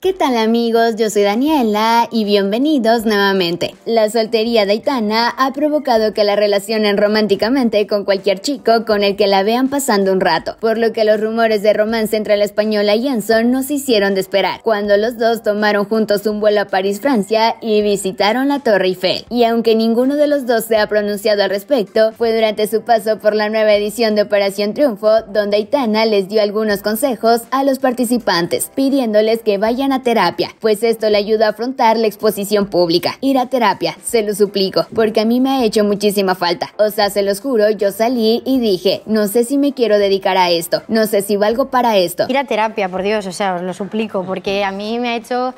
¿Qué tal amigos? Yo soy Daniela y bienvenidos nuevamente. La soltería de Aitana ha provocado que la relacionen románticamente con cualquier chico con el que la vean pasando un rato, por lo que los rumores de romance entre la española y Anson no se hicieron de esperar, cuando los dos tomaron juntos un vuelo a París, Francia y visitaron la Torre Eiffel. Y aunque ninguno de los dos se ha pronunciado al respecto, fue durante su paso por la nueva edición de Operación Triunfo donde Aitana les dio algunos consejos a los participantes, pidiéndoles que vayan a terapia, pues esto le ayuda a afrontar la exposición pública. Ir a terapia, se lo suplico, porque a mí me ha hecho muchísima falta. O sea, se los juro, yo salí y dije, no sé si me quiero dedicar a esto, no sé si valgo para esto. Ir a terapia, por Dios, o sea, os lo suplico, porque a mí me ha hecho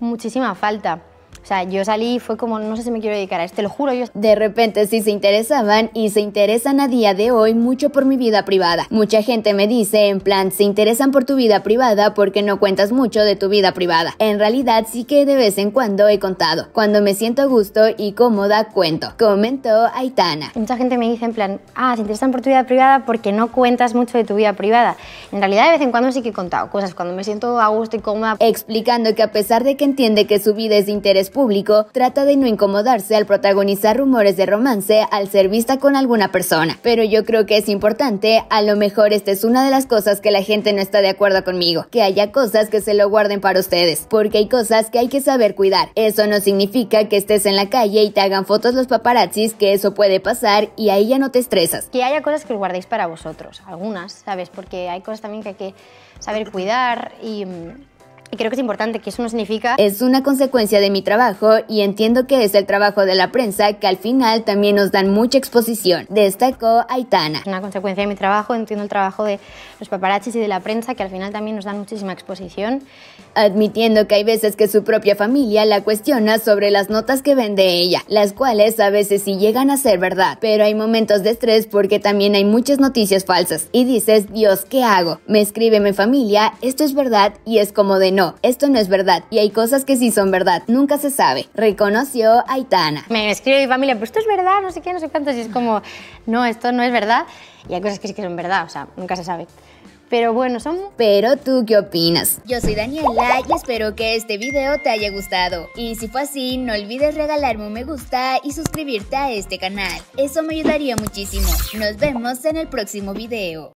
muchísima falta. O sea, yo salí y fue como, no sé si me quiero dedicar a esto, te lo juro. Yo... De repente, sí se interesaban y se interesan a día de hoy mucho por mi vida privada. Mucha gente me dice, en plan, se interesan por tu vida privada porque no cuentas mucho de tu vida privada. En realidad, sí que de vez en cuando he contado. Cuando me siento a gusto y cómoda, cuento. Comentó Aitana. Mucha gente me dice, en plan, ah, se interesan por tu vida privada porque no cuentas mucho de tu vida privada. En realidad, de vez en cuando sí que he contado cosas cuando me siento a gusto y cómoda. Explicando que a pesar de que entiende que su vida es de interés público trata de no incomodarse al protagonizar rumores de romance al ser vista con alguna persona. Pero yo creo que es importante, a lo mejor esta es una de las cosas que la gente no está de acuerdo conmigo, que haya cosas que se lo guarden para ustedes, porque hay cosas que hay que saber cuidar. Eso no significa que estés en la calle y te hagan fotos los paparazzis, que eso puede pasar y ahí ya no te estresas. Que haya cosas que guardéis para vosotros, algunas, ¿sabes? Porque hay cosas también que hay que saber cuidar y mm, y creo que es importante que eso no significa... Es una consecuencia de mi trabajo y entiendo que es el trabajo de la prensa que al final también nos dan mucha exposición, destacó Aitana. Una consecuencia de mi trabajo, entiendo el trabajo de los paparazzis y de la prensa que al final también nos dan muchísima exposición. Admitiendo que hay veces que su propia familia la cuestiona sobre las notas que vende ella, las cuales a veces sí llegan a ser verdad, pero hay momentos de estrés porque también hay muchas noticias falsas y dices, Dios, ¿qué hago? Me escribe mi familia, esto es verdad y es como de no, esto no es verdad y hay cosas que sí son verdad, nunca se sabe. Reconoció Aitana. Me escribe mi familia, pero esto es verdad, no sé qué, no sé cuánto, y es como, no, esto no es verdad y hay cosas que sí que son verdad, o sea, nunca se sabe. Pero bueno, son... Pero tú, ¿qué opinas? Yo soy Daniela y espero que este video te haya gustado. Y si fue así, no olvides regalarme un me gusta y suscribirte a este canal. Eso me ayudaría muchísimo. Nos vemos en el próximo video.